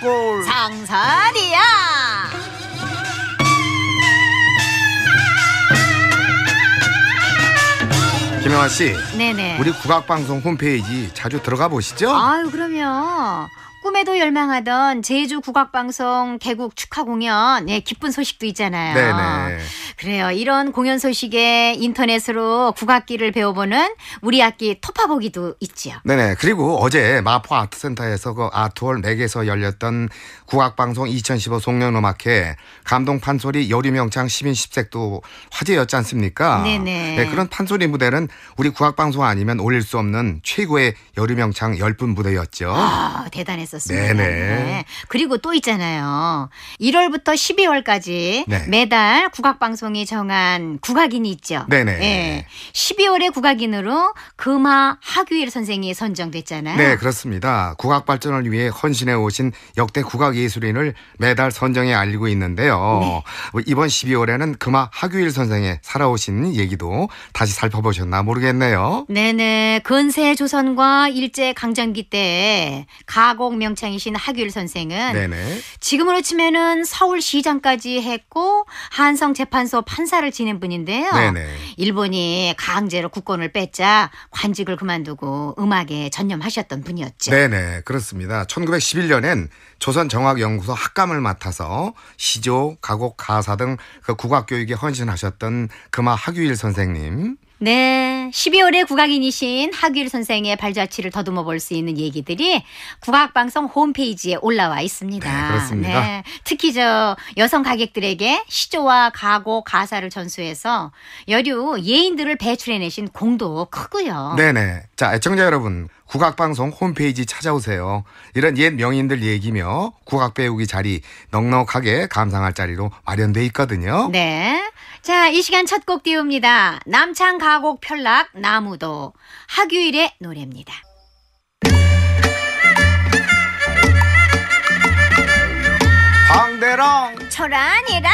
꼴 상선이야 김영아 씨 네네 우리 국악방송 홈페이지 자주 들어가 보시죠 아유 그러면 꿈에도 열망하던 제주 국악방송 개국 축하 공연 예, 기쁜 소식도 있잖아요 네네 그래요. 이런 공연 소식에 인터넷으로 국악기를 배워보는 우리 악기 토파보기도 있지요. 네네. 그리고 어제 마포 아트센터에서 그 아트홀 맥에서 네 열렸던 국악방송 2015 송년음악회 감동 판소리 여류명창 시민 십색도 화제였지 않습니까? 네네. 네, 그런 판소리 무대는 우리 국악방송 아니면 올릴 수 없는 최고의 여류명창 열분 무대였죠. 아, 대단했었습니다. 네네. 네. 그리고 또 있잖아요. 1월부터 12월까지 네. 매달 국악방송 방송이 정한 국악인이 있죠. 네네. 예. 12월의 국악인으로 금하 하규일 선생이 선정됐잖아요. 네, 그렇습니다. 국악 발전을 위해 헌신해 오신 역대 국악 예술인을 매달 선정해 알리고 있는데요. 네. 뭐 이번 12월에는 금하 하규일 선생의 살아오신 얘기도 다시 살펴보셨나 모르겠네요. 네네. 근세 조선과 일제 강점기 때 가곡 명창이신 하규일 선생은 네네. 지금으로 치면은 서울시장까지 했고 한성재판소 일본서 판사를 지낸 분인데요. 네네. 일본이 강제로 국권을 뺏자 관직을 그만두고 음악에 전념하셨던 분이었죠. 네네 그렇습니다. 1911년엔 조선정학연구소 학감을 맡아서 시조, 가곡, 가사 등그 국악교육에 헌신하셨던 금화 학유일 선생님. 네. 12월에 국악인이신 하길 선생의 발자취를 더듬어 볼 수 있는 얘기들이 국악방송 홈페이지에 올라와 있습니다. 네, 그렇습니다. 네. 특히 저 여성 가객들에게 시조와 가고, 가사를 전수해서 여류 예인들을 배출해내신 공도 크고요. 네네. 자, 애청자 여러분. 국악방송 홈페이지 찾아오세요. 이런 옛 명인들 얘기며 국악 배우기 자리 넉넉하게 감상할 자리로 마련돼 있거든요. 네. 자, 이 시간 첫 곡 띄웁니다. 남창 가곡 편락 나무도 하규일의 노래입니다. 황대랑 초란이랑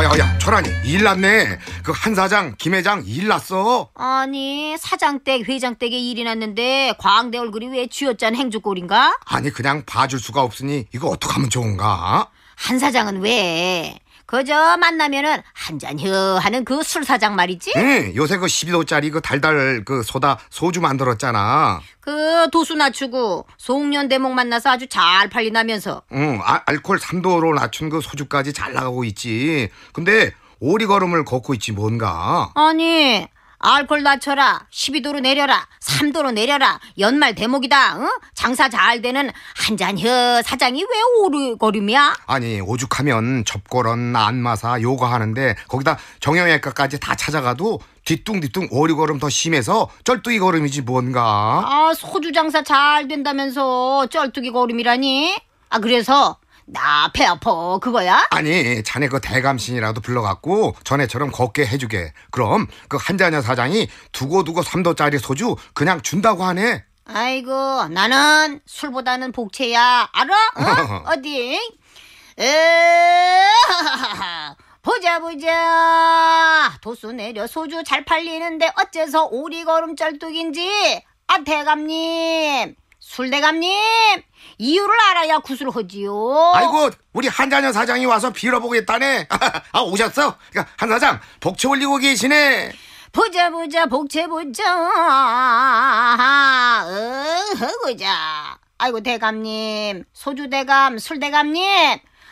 어야어야 철하니 일 났네 그 한 사장 김 회장 일 났어 아니 사장 댁 회장 댁에 일이 났는데 광대 얼굴이 왜 쥐어짠 행주꼴인가 아니 그냥 봐줄 수가 없으니 이거 어떡하면 좋은가 한 사장은 왜 그저 만나면은 한잔혀 하는 그 술사장 말이지? 응, 요새 그 12도짜리 그 달달 그 소다 소주 만들었잖아. 그 도수 낮추고 송년대목 만나서 아주 잘 팔리나면서. 응, 아, 알코 3도로 낮춘 그 소주까지 잘 나가고 있지. 근데 오리걸음을 걷고 있지 뭔가. 아니 알콜 낮춰라. 12도로 내려라. 3도로 내려라. 연말 대목이다. 응? 장사 잘 되는 한잔혀 사장이 왜 오르거림이야? 아니 오죽하면 접거런 안마사 요가 하는데 거기다 정형외과까지 다 찾아가도 뒤뚱뒤뚱 오리걸음 더 심해서 쩔뚝이 걸음이지 뭔가. 아 소주 장사 잘 된다면서 쩔뚝이 걸음이라니? 아 그래서 나배 아파 그거야? 아니 자네 그 대감신이라도 불러갖고 전에처럼 걷게 해주게 그럼 그 한자녀 사장이 두고두고 삼도짜리 소주 그냥 준다고 하네 아이고 나는 술보다는 복채야 알아? 어? 어디? 보자 보자 도수 내려 소주 잘 팔리는데 어째서 오리걸음 쩔뚝인지 아 대감님 술대감님 이유를 알아야 구슬 하지요. 아이고 우리 한자녀 사장이 와서 빌어보겠다네. 아 오셨어? 그러니까 한 사장 복채 올리고 계시네. 보자 보자 복채 보자. 어, 보자. 아이고 대감님 소주 대감 술 대감님.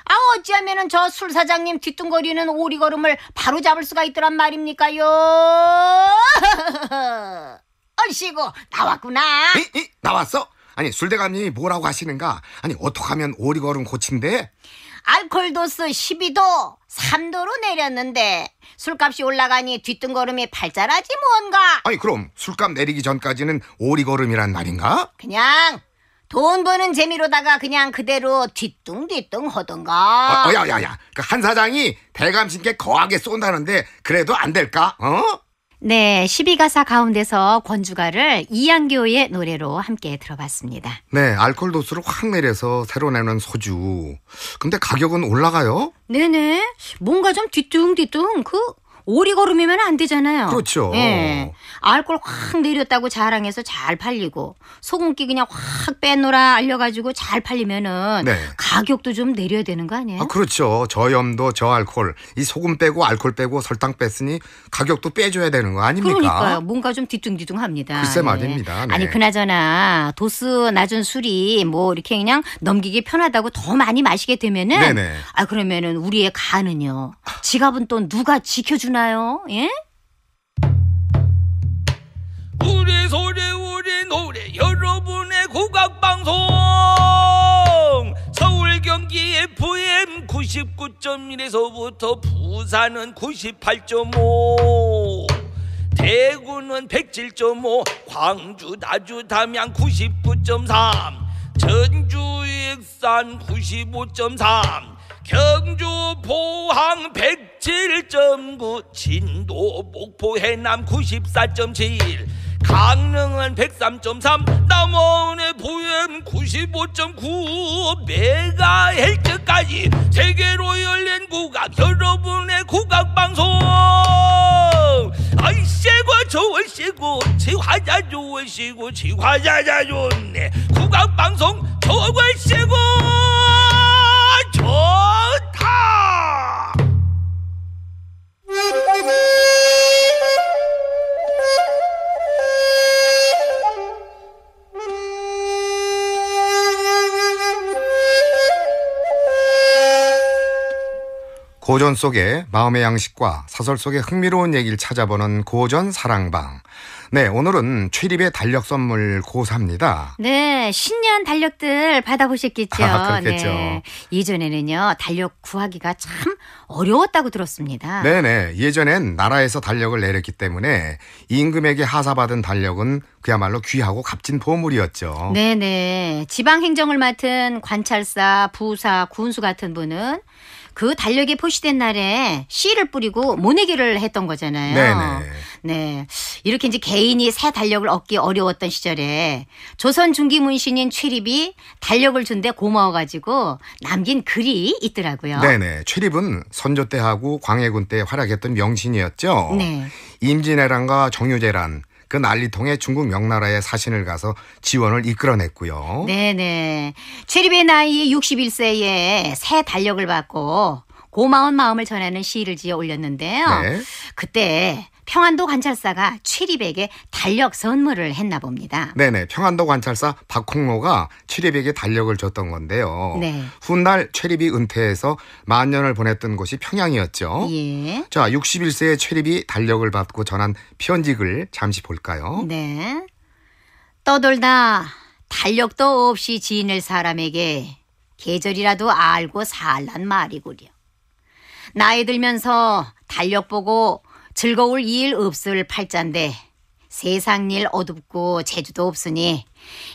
아 어찌하면은 저 술 사장님 뒤뚱거리는 오리걸음을 바로 잡을 수가 있더란 말입니까요. 얼씨구 나왔구나. 이, 이, 나왔어? 아니 술대감님이 뭐라고 하시는가? 아니 어떡 하면 오리걸음 고친데? 알콜도스 12도, 3도로 내렸는데 술값이 올라가니 뒤뚱걸음이 발자라지 뭔가. 아니 그럼 술값 내리기 전까지는 오리걸음이란 말인가? 그냥 돈 버는 재미로다가 그냥 그대로 뒤뚱뒤뚱 하던가. 어, 어 야야야, 그 한 사장이 대감신께 거하게 쏜다는데 그래도 안 될까? 어? 네, 12가사 가운데서 권주가를 이양교의 노래로 함께 들어봤습니다. 네, 알코 도수를 확 내려서 새로 내는 소주. 근데 가격은 올라가요? 네네. 뭔가 좀 뒤뚱뒤뚱 그 오리 걸음이면 안 되잖아요. 그렇죠. 예. 알콜 확 내렸다고 자랑해서 잘 팔리고 소금기 그냥 확 빼놓으라 알려가지고 잘 팔리면은 네. 가격도 좀 내려야 되는 거 아니에요? 아, 그렇죠. 저염도 저알콜 이 소금 빼고 알콜 빼고 설탕 뺐으니 가격도 빼줘야 되는 거 아닙니까? 그러니까요. 뭔가 좀 뒤뚱뒤뚱합니다. 글쎄 예. 말입니다. 네. 아니 그나저나 도수 낮은 술이 뭐 이렇게 그냥 넘기기 편하다고 더 많이 마시게 되면은 네네. 아 그러면은 우리의 간은요 지갑은 또 누가 지켜주나? 나요 예? 우리 소리 우리 노래 여러분의 국악 방송 서울 경기 FM 99.1에서부터 부산은 98.5 대구는 107.5 광주 나주 담양 99.3 전주 익산 95.3 경주 포항 107.9 진도 목포 해남 94.7 강릉은 103.3 남원의 부엠 95.9 메가헬트까지 세계로 열린 국악 여러분의 국악방송 아이씨고 좋으시고 지화자 좋으시고 지화자자 좋네 국악방송 좋으시고 고전 속의 마음의 양식과 사설 속의 흥미로운 얘기를 찾아보는 고전 사랑방. 네, 오늘은 최립의 달력 선물 고사입니다. 네, 신년 달력들 받아보셨겠죠. 아, 그렇겠죠. 네. 예전에는요, 달력 구하기가 참 어려웠다고 들었습니다. 네네. 네, 예전엔 나라에서 달력을 내렸기 때문에 임금에게 하사받은 달력은 그야말로 귀하고 값진 보물이었죠. 네네. 지방 행정을 맡은 관찰사, 부사, 군수 같은 분은 그 달력에 표시된 날에 씨를 뿌리고 모내기를 했던 거잖아요. 네네. 네. 이렇게 이제 개인이 새 달력을 얻기 어려웠던 시절에 조선 중기 문신인 최립이 달력을 준 데 고마워가지고 남긴 글이 있더라고요. 네네. 최립은 선조 때하고 광해군 때 활약했던 명신이었죠. 네. 임진왜란과 정유재란 그 난리통에 중국 명나라에 사신을 가서 지원을 이끌어냈고요. 네네. 최립의 나이 61세에 새 달력을 받고 고마운 마음을 전하는 시를 지어 올렸는데요. 네. 그때 평안도 관찰사가 최리백에 달력 선물을 했나 봅니다. 네네. 평안도 관찰사 박홍로가 최리백에 달력을 줬던 건데요. 네. 훗날 최리비 은퇴해서 만년을 보냈던 곳이 평양이었죠. 예. 자, 61세의 최리비 달력을 받고 전한 편지글 잠시 볼까요? 네. 떠돌다 달력도 없이 지낼 사람에게 계절이라도 알고 살란 말이구려. 나이 들면서 달력 보고 즐거울 일 없을 팔잔데 세상 일 어둡고 재주도 없으니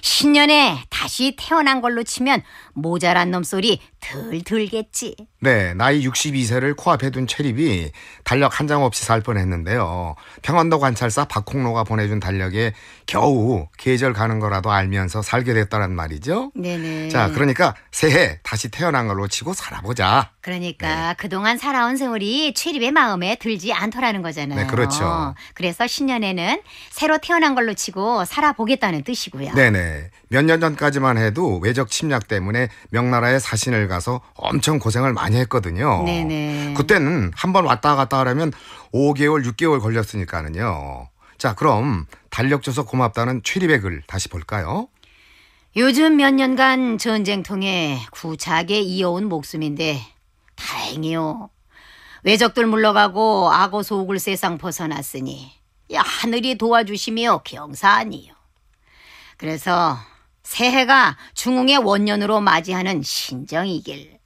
신년에 다시 태어난 걸로 치면 모자란 놈 소리 덜 들겠지. 네, 나이 62세를 코앞에 둔 체립이 달력 한 장 없이 살 뻔했는데요. 평안도 관찰사 박홍로가 보내준 달력에 겨우 계절 가는 거라도 알면서 살게 됐다는 말이죠. 네네. 자, 그러니까 새해 다시 태어난 걸로 치고 살아보자. 그러니까 네. 그동안 살아온 세월이 체립의 마음에 들지 않더라는 거잖아요. 네, 그렇죠. 그래서 신년에는 새로 태어난 걸로 치고 살아보겠다는 뜻이고요. 네네. 몇년 전까지만 해도 외적 침략 때문에 명나라에 사신을 가서 엄청 고생을 많이 했거든요. 네네. 그때는 한 번 왔다 갔다 하려면 5개월, 6개월 걸렸으니까는요. 자, 그럼 달력 줘서 고맙다는 최리백을 다시 볼까요? 요즘 몇 년간 전쟁 통해 구차하게 이어온 목숨인데 다행이요. 외적들 물러가고 악어 소옥을 세상 벗어났으니 하늘이 도와주시며 경사하니요. 그래서 새해가 중흥의 원년으로 맞이하는 신정이길.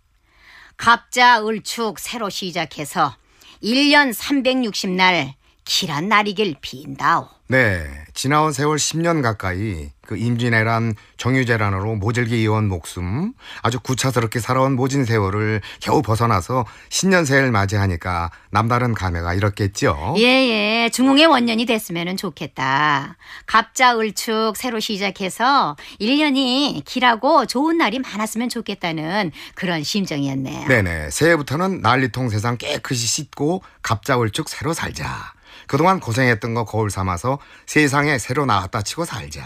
갑자 을축 새로 시작해서 1년 360날 길한 날이길 빈다오. 네, 지나온 세월 10년 가까이 그 임진왜란, 정유재란으로 모질기 이어온 목숨, 아주 구차스럽게 살아온 모진 세월을 겨우 벗어나서 신년새를 맞이하니까 남다른 감회가 이렇겠죠. 예예, 중흥의 원년이 됐으면 좋겠다. 갑자 을축 새로 시작해서 1년이 길하고 좋은 날이 많았으면 좋겠다는 그런 심정이었네요. 네네, 새해부터는 난리통 세상 깨끗이 씻고 갑자 을축 새로 살자. 그동안 고생했던 거 거울 삼아서 세상에 새로 나왔다 치고 살자.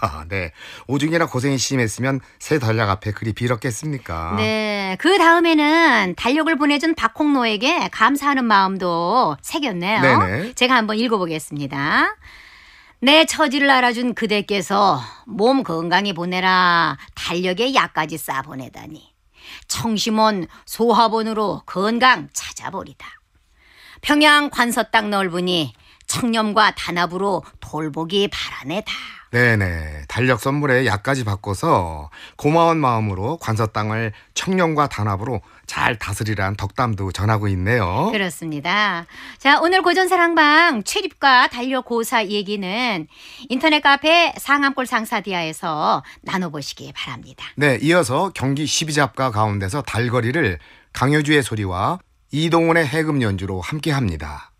아, 네. 오중이라 고생이 심했으면 새 달력 앞에 그리 빌었겠습니까? 네. 그 다음에는 달력을 보내준 박홍노에게 감사하는 마음도 새겼네요. 네네. 제가 한번 읽어보겠습니다. 내 처지를 알아준 그대께서 몸 건강히 보내라. 달력에 약까지 싸보내다니. 청심원 소화본으로 건강 찾아버리다 평양 관서 땅 넓으니 청렴과 단합으로 돌보기 바라네다. 네네. 달력 선물에 약까지 바꿔서 고마운 마음으로 관서 땅을 청렴과 단합으로 잘 다스리란 덕담도 전하고 있네요. 그렇습니다. 자, 오늘 고전사랑방 출입과 달력 고사 얘기는 인터넷 카페 상암골 상사디아에서 나눠보시기 바랍니다. 네, 이어서 경기 12잡가 가운데서 달거리를 강효주의 소리와 이동훈의 해금 연주로 함께합니다.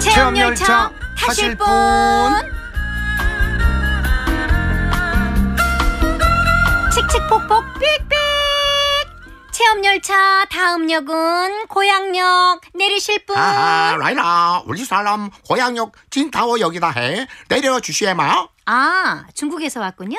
체험열차 타실 분 칙칙폭폭 다음 열차 다음 역은 고향역 내리실 분. 아 라이나, 우리 사람 고향역 진타워역이다 해. 내려 주시에마. 아, 중국에서 왔군요.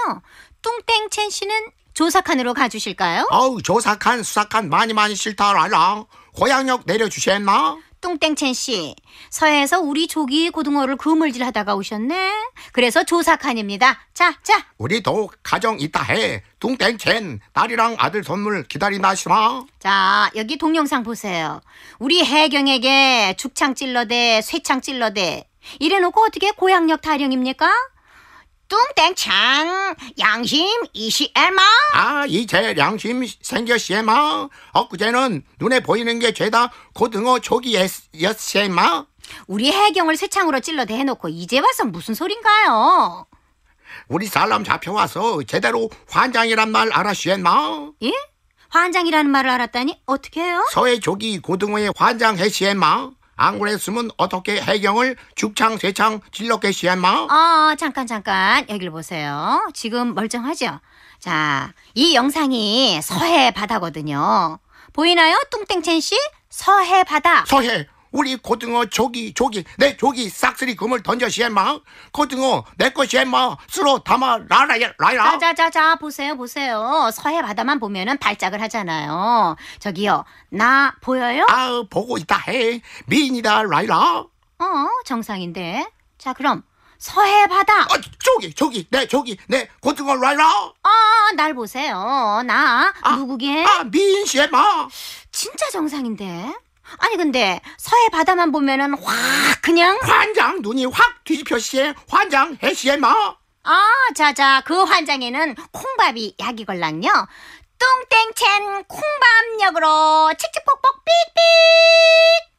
뚱땡 첸 씨는 조사칸으로 가주실까요? 어우, 조사칸, 수사칸 많이 많이 싫다, 라이나. 고향역 내려 주시에마. 뚱땡첸 씨, 서해에서 우리 조기 고등어를 그물질 하다가 오셨네. 그래서 조사칸입니다. 자, 자. 우리도 가정 있다 해. 뚱땡첸, 딸이랑 아들 선물 기다리나시나? 자, 여기 동영상 보세요. 우리 해경에게 죽창 찔러대, 쇠창 찔러대. 이래놓고 어떻게 고향역 타령입니까? 뚱땡창 양심 이시에마 아 이제 양심 생겼시에마 엊그제는 눈에 보이는 게 죄다 고등어 조기였시에마 우리 해경을 쇠창으로 찔러대 놓고 이제 와서 무슨 소린가요? 우리 사람 잡혀와서 제대로 환장이란 말 알았시에마 예? 환장이라는 말을 알았다니 어떻게 해요? 서해 조기 고등어의 환장 해시에마 안 그랬으면 어떻게 해경을 죽창 세창 질렀겠시야 마? 어, 잠깐 잠깐 여기를 보세요. 지금 멀쩡하죠? 자, 이 영상이 서해 바다거든요. 보이나요, 뚱땡첸 씨? 서해 바다. 서해 우리 고등어 조기 조기 내 조기 싹쓸이 금을 던져 시엠마 고등어 내 것이 엠마 쓰러 담아 라라야 라라 자자자자 보세요 보세요 서해 바다만 보면은 발작을 하잖아요 저기요 나 보여요? 아 보고 있다 해 미인이다 라이라 어 정상인데 자 그럼 서해 바다 어, 저기 저기 내 저기 내 고등어 라이라 아날 어, 보세요 나 아, 누구게? 아 미인 시 엠마 진짜 정상인데 아니 근데 서해 바다만 보면은 확 그냥 환장 눈이 확 뒤집혀 씨에 환장 해시에 마. 뭐? 아 어, 자자 그 환장에는 콩밥이 약이 걸랑요. 뚱땡첸 콩밥역으로 칙칙폭폭 삑삑.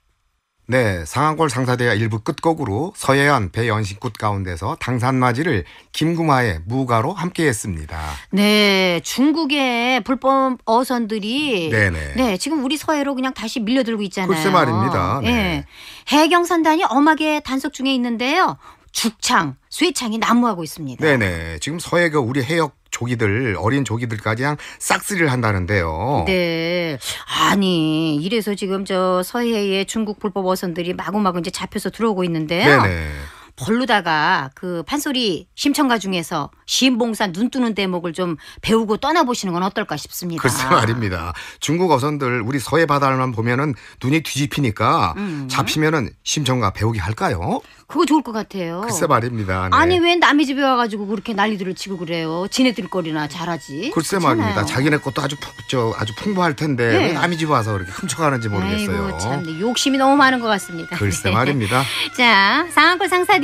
네, 상한골 상사대가 일부 끝곡으로 서해안배연식굿 가운데서 당산맞이를 김구마의 무가로 함께했습니다. 네, 중국의 불법 어선들이 네네. 네 지금 우리 서해로 그냥 다시 밀려들고 있잖아요. 글쎄 말입니다. 네. 네. 해경선단이 엄하게 단속 중에 있는데요. 죽창, 수해창이 난무하고 있습니다. 네네. 지금 서해가 그 우리 해역 조기들 어린 조기들까지 양 싹쓸이를 한다는데요. 네. 아니 이래서 지금 저 서해에 중국 불법 어선들이 마구마구 이제 잡혀서 들어오고 있는데요. 네네. 벌로다가 그 판소리 심청가 중에서 시인봉사 눈 뜨는 대목을 좀 배우고 떠나보시는 건 어떨까 싶습니다. 글쎄 말입니다. 중국 어선들 우리 서해 바다만 보면은 눈이 뒤집히니까 음. 잡히면은 심청가 배우기 할까요? 그거 좋을 것 같아요. 글쎄 말입니다. 네. 아니 왜 남의 집에 와가지고 그렇게 난리들을 치고 그래요? 지네들 거리나 잘하지. 글쎄 그렇잖아요. 말입니다. 자기네 것도 아주 저 아주 풍부할 텐데 네. 왜 남의 집 와서 그렇게 훔쳐가는지 모르겠어요. 아이고, 참 네, 욕심이 너무 많은 것 같습니다. 글쎄 네. 말입니다. 자 상한골 상사.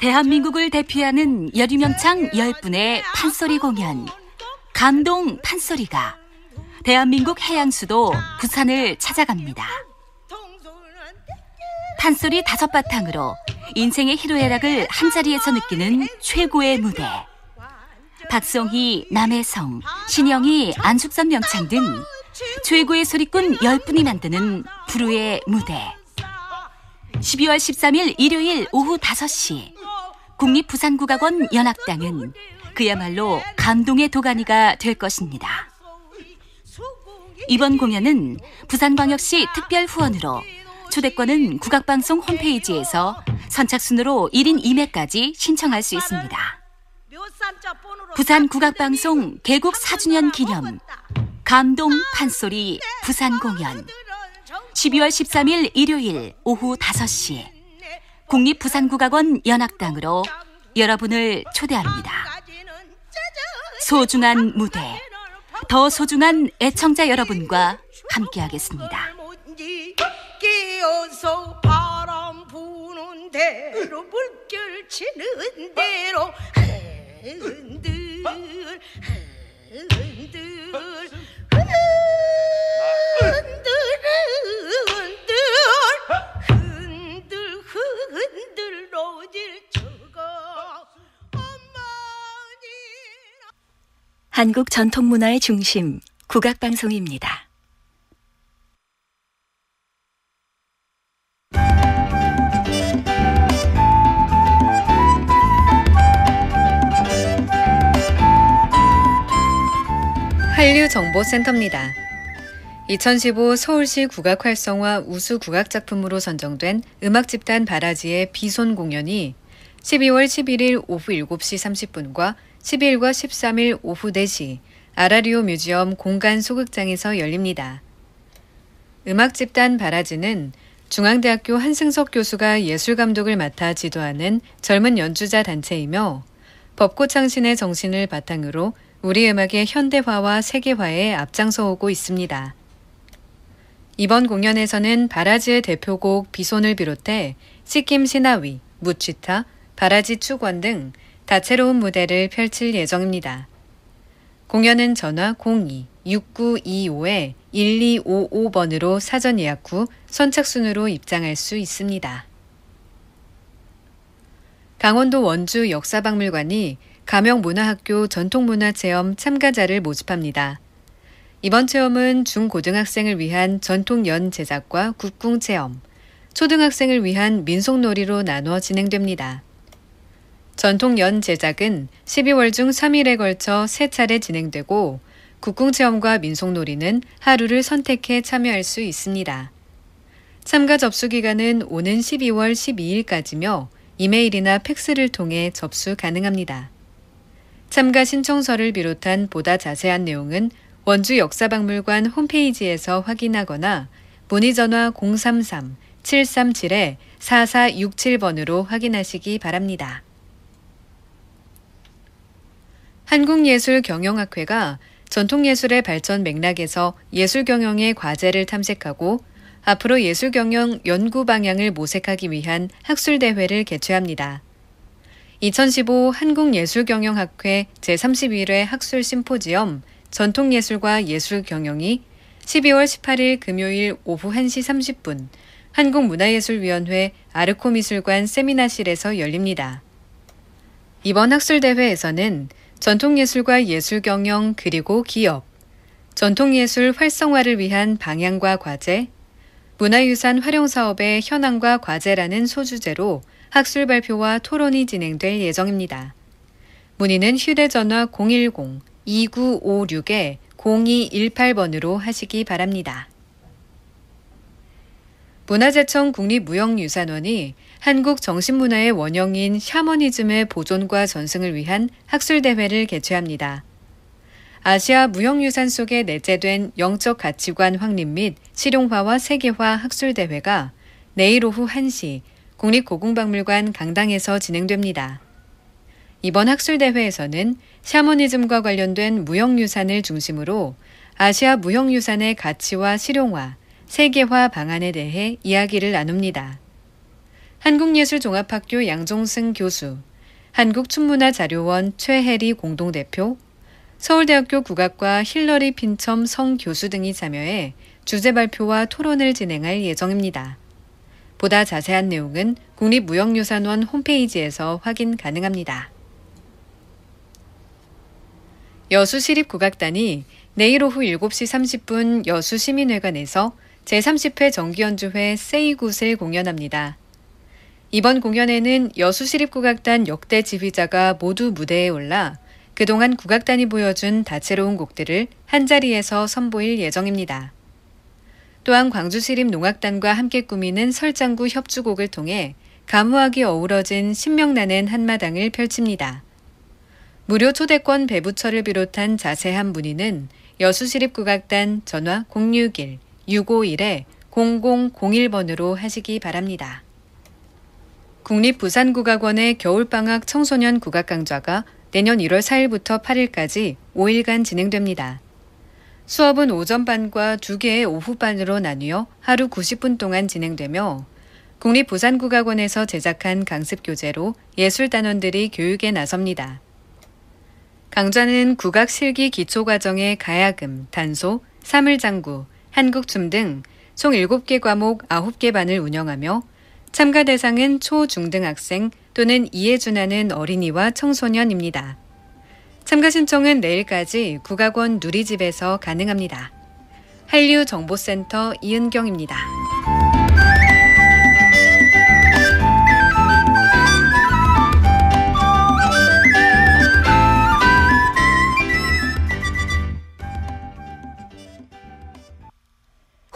대한민국을 대표하는 여류명창 10분의 판소리 공연 감동 판소리가 대한민국 해양수도 부산을 찾아갑니다. 판소리 다섯 바탕으로 인생의 희로애락을 한자리에서 느끼는 최고의 무대. 박성희, 남혜성, 신영희, 안숙선 명창 등 최고의 소리꾼 10분이 만드는 부르의 무대. 12월 13일 일요일 오후 5시 국립부산국악원 연합당은 그야말로 감동의 도가니가 될 것입니다. 이번 공연은 부산광역시 특별 후원으로 초대권은 국악방송 홈페이지에서 선착순으로 1인 2매까지 신청할 수 있습니다. 부산 국악방송 개국 4주년 기념 감동 판소리 부산 공연 12월 13일 일요일 오후 5시 국립부산국악원 연악당으로 여러분을 초대합니다. 소중한 무대, 더 소중한 애청자 여러분과 함께하겠습니다. 한국 전통 문화의 중심 국악 방송입니다. 한류정보센터입니다. 2015 서울시 국악 활성화 우수 국악 작품으로 선정된 음악 집단 바라지의 비손 공연이 12월 11일 오후 7시 30분과 12일과 13일 오후 4시 아라리오 뮤지엄 공간 소극장에서 열립니다. 음악 집단 바라지는 중앙대학교 한승석 교수가 예술 감독을 맡아 지도하는 젊은 연주자 단체이며 법고 창신의 정신을 바탕으로 우리 음악의 현대화와 세계화에 앞장서오고 있습니다. 이번 공연에서는 바라지의 대표곡 비손을 비롯해 시킴 시나위, 무치타, 바라지 축원 등 다채로운 무대를 펼칠 예정입니다. 공연은 전화 02-6925-1255번으로 사전 예약 후 선착순으로 입장할 수 있습니다. 강원도 원주 역사박물관이 가명문화학교 전통문화체험 참가자를 모집합니다. 이번 체험은 중고등학생을 위한 전통 연 제작과 국궁 체험, 초등학생을 위한 민속놀이로 나누어 진행됩니다. 전통 연 제작은 12월 중 3일에 걸쳐 3차례 진행되고 국궁 체험과 민속놀이는 하루를 선택해 참여할 수 있습니다. 참가 접수 기간은 오는 12월 12일까지며 이메일이나 팩스를 통해 접수 가능합니다. 참가 신청서를 비롯한 보다 자세한 내용은 원주 역사박물관 홈페이지에서 확인하거나 문의 전화 033-737-4467번으로 확인하시기 바랍니다. 한국예술경영학회가 전통예술의 발전 맥락에서 예술경영의 과제를 탐색하고 앞으로 예술경영 연구 방향을 모색하기 위한 학술대회를 개최합니다. 2015 한국예술경영학회 제3 1회 학술심포지엄 전통예술과 예술경영이 12월 18일 금요일 오후 1시 30분 한국문화예술위원회 아르코미술관 세미나실에서 열립니다. 이번 학술대회에서는 전통예술과 예술경영 그리고 기업, 전통예술 활성화를 위한 방향과 과제, 문화유산 활용 사업의 현황과 과제라는 소주제로 학술 발표와 토론이 진행될 예정입니다. 문의는 휴대전화 010 2956에 0218번으로 하시기 바랍니다. 문화재청 국립무형유산원이 한국 정신문화의 원형인 샤머니즘의 보존과 전승을 위한 학술대회를 개최합니다. 아시아 무형유산 속에 내재된 영적 가치관 확립 및 실용화와 세계화 학술대회가 내일 오후 1시 국립고궁박물관 강당에서 진행됩니다. 이번 학술대회에서는 샤머니즘과 관련된 무형유산을 중심으로 아시아 무형유산의 가치와 실용화, 세계화 방안에 대해 이야기를 나눕니다. 한국예술종합학교 양종승 교수, 한국춘문화자료원 최혜리 공동대표, 서울대학교 국악과 힐러리 핀첨 성 교수 등이 참여해 주제 발표와 토론을 진행할 예정입니다. 보다 자세한 내용은 국립무형유산원 홈페이지에서 확인 가능합니다. 여수시립국악단이 내일 오후 7시 30분 여수시민회관에서 제30회 정기연주회 세이굿을 공연합니다. 이번 공연에는 여수시립국악단 역대 지휘자가 모두 무대에 올라 그동안 국악단이 보여준 다채로운 곡들을 한자리에서 선보일 예정입니다. 또한 광주시립농악단과 함께 꾸미는 설장구 협주곡을 통해 가무하기 어우러진 신명나는 한마당을 펼칩니다. 무료 초대권 배부처를 비롯한 자세한 문의는 여수시립국악단 전화 061-651-0001번으로 하시기 바랍니다. 국립부산국악원의 겨울방학 청소년 국악강좌가 내년 1월 4일부터 8일까지 5일간 진행됩니다. 수업은 오전반과 2개의 오후반으로 나뉘어 하루 90분 동안 진행되며 국립부산국악원에서 제작한 강습교재로 예술단원들이 교육에 나섭니다. 강좌는 국악실기 기초과정의 가야금, 단소, 사물장구, 한국춤 등 총 7개 과목 9개 반을 운영하며 참가 대상은 초, 중등 학생 또는 이해 준하는 어린이와 청소년입니다. 참가 신청은 내일까지 국악원 누리집에서 가능합니다. 한류정보센터 이은경입니다.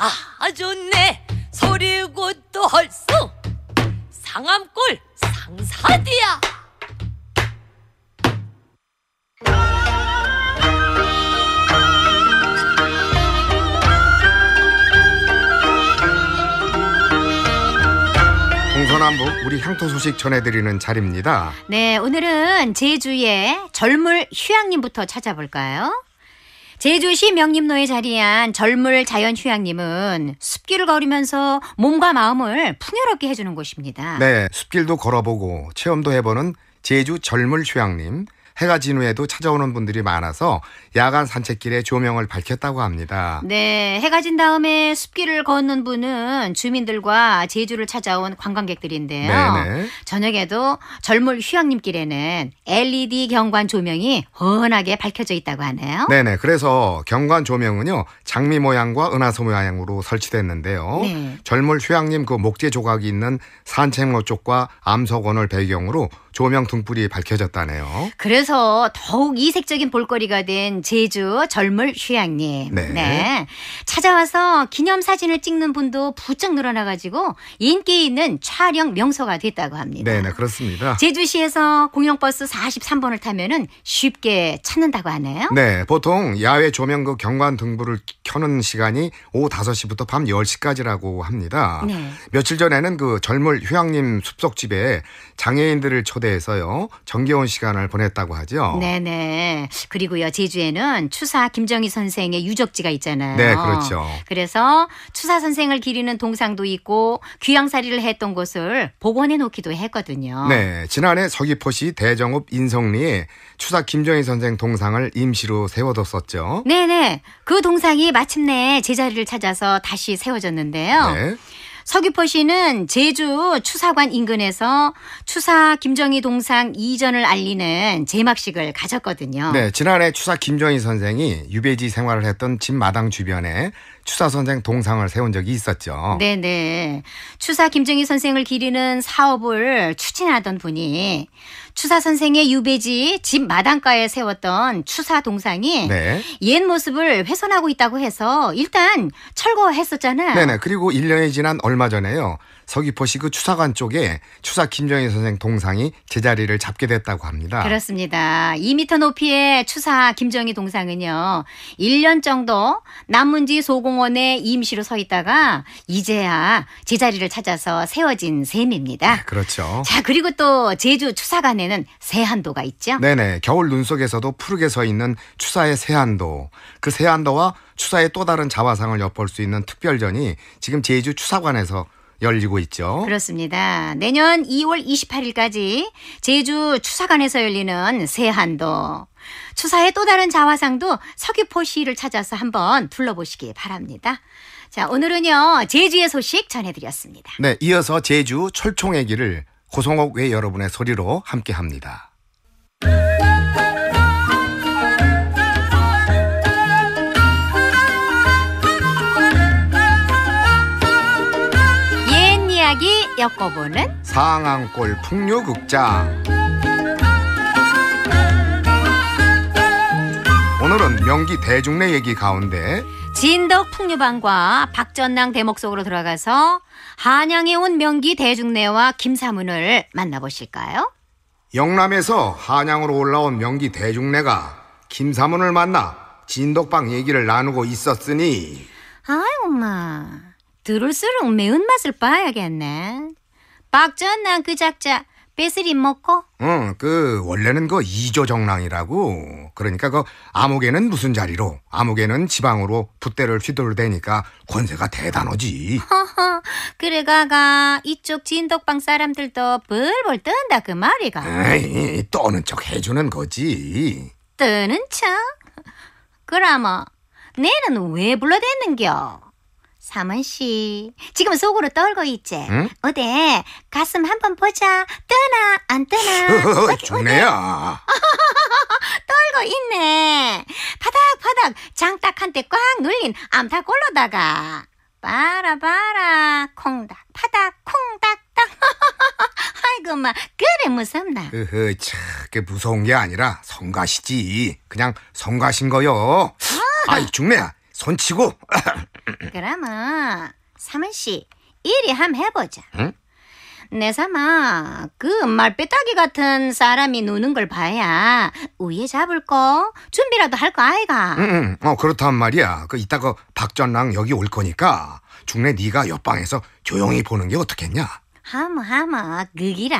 아 좋네 소리고또 헐수 상암골 상사디야 동서남북 우리 향토 소식 전해드리는 자리입니다. 네, 오늘은 제주의 젊을 휴양림부터 찾아볼까요? 제주시 명림로에 자리한 젊을 자연휴양림은 숲길을 걸으면서 몸과 마음을 풍요롭게 해주는 곳입니다. 네, 숲길도 걸어보고 체험도 해보는 제주 젊을 휴양림 해가 진 후에도 찾아오는 분들이 많아서 야간 산책길에 조명을 밝혔다고 합니다. 네, 해가 진 다음에 숲길을 걷는 분은 주민들과 제주를 찾아온 관광객들인데요. 네네. 네. 저녁에도 젊은 휴양림길에는 LED 경관 조명이 훤하게 밝혀져 있다고 하네요. 네네. 네. 그래서 경관 조명은요 장미 모양과 은하수 모양으로 설치됐는데요. 네. 젊은 휴양림 그 목재 조각이 있는 산책로 쪽과 암석원을 배경으로 조명 등불이 밝혀졌다네요. 그래서 더욱 이색적인 볼거리가 된 제주 젊을 휴양님. 네. 네. 찾아와서 기념 사진을 찍는 분도 부쩍 늘어나가지고 인기 있는 촬영 명소가 됐다고 합니다. 네네, 네, 그렇습니다. 제주시에서 공영버스 43번을 타면은 쉽게 찾는다고 하네요. 네, 보통 야외 조명과 경관 등불을 켜는 시간이 오후 5시부터 밤 10시까지라고 합니다. 네. 며칠 전에는 그 젊을 휴양님 숲속집에 장애인들을 쳐 초대해서요. 정겨운 시간을 보냈다고 하죠. 네네. 그리고요 제주에는 추사 김정희 선생의 유적지가 있잖아요. 네, 그렇죠. 그래서 추사 선생을 기리는 동상도 있고 귀양살이를 했던 곳을 복원해 놓기도 했거든요. 네, 지난해 서귀포시 대정읍 인성리에 추사 김정희 선생 동상을 임시로 세워뒀었죠. 네네. 그 동상이 마침내 제자리를 찾아서 다시 세워졌는데요. 네. 서귀포시는 제주 추사관 인근에서 추사 김정희 동상 이전을 알리는 제막식을 가졌거든요. 네, 지난해 추사 김정희 선생이 유배지 생활을 했던 집 마당 주변에 추사 선생 동상을 세운 적이 있었죠. 네네. 네. 추사 김정희 선생을 기리는 사업을 추진하던 분이 추사 선생의 유배지 집 마당가에 세웠던 추사 동상이 네. 옛 모습을 훼손하고 있다고 해서 일단 철거했었잖아요. 네네. 그리고 1년이 지난 얼마 전에요. 서귀포시 그 추사관 쪽에 추사 김정일 선생 동상이 제자리를 잡게 됐다고 합니다. 그렇습니다. 2미 높이의 추사 김정일 동상은요. 1년 정도 남문지 소공원에 임시로 서 있다가 이제야 제자리를 찾아서 세워진 셈입니다. 네, 그렇죠. 자, 그리고 또 제주 추사관에는 세한도가 있죠. 네네. 겨울 눈 속에서도 푸르게 서 있는 추사의 세한도. 그 세한도와 추사의 또 다른 자화상을 엿볼 수 있는 특별전이 지금 제주 추사관에서 열리고 있죠. 그렇습니다. 내년 2월 28일까지 제주 추사관에서 열리는 세한도 추사의 또 다른 자화상도 서귀포시를 찾아서 한번 둘러보시기 바랍니다. 자, 오늘은요, 제주의 소식 전해드렸습니다. 네, 이어서 제주 철총의 길을 고성옥 외 여러분의 소리로 함께 합니다. 엮어보는 상안골 풍류극장 오늘은 명기 대중내 얘기 가운데 진덕 풍류방과 박전랑 대목 속으로 들어가서 한양에 온 명기 대중내와 김사문을 만나보실까요? 영남에서 한양으로 올라온 명기 대중내가 김사문을 만나 진덕방 얘기를 나누고 있었으니 아이 엄마 들을수록 매운맛을 봐야겠네. 박전난그 작자 배슬이 먹고? 응, 그 원래는 그 이조정랑이라고. 그러니까 그 암흑에는 무슨 자리로, 암흑에는 지방으로 붓대를 휘둘대니까 권세가 대단하지. 허허, 그래 가가 이쪽 진덕방 사람들도 벌벌 뜬다 그 말이가. 에이, 떠는 척 해주는 거지. 뜨는 척? 그러면 내는 왜 불러댔는겨? 삼원 씨, 지금 속으로 떨고 있지? 응? 어때 가슴 한번 보자. 뜨나 안 뜨나? 좋네야. 떨고 있네. 바닥바닥 장딱한테 꽉 눌린 암탉골로다가 봐라 봐라 콩닥 파닥 콩닥닥 아이고 마 그래 무섭나 으흐 차그 무서운 게 아니라 성가시지 그냥 성가신 거요 아. 아이 중매 손치고 그러면 삼은 씨이함 해보자. 응? 내 삼아 그 말빼따기 같은 사람이 노는 걸 봐야 우예 잡을 거 준비라도 할 거 아이가. 응, 어 그렇단 말이야. 그 이따가 박전랑 여기 올 거니까 중래 네가 옆방에서 조용히 보는 게 어떻겠냐? 하모 하모 그기라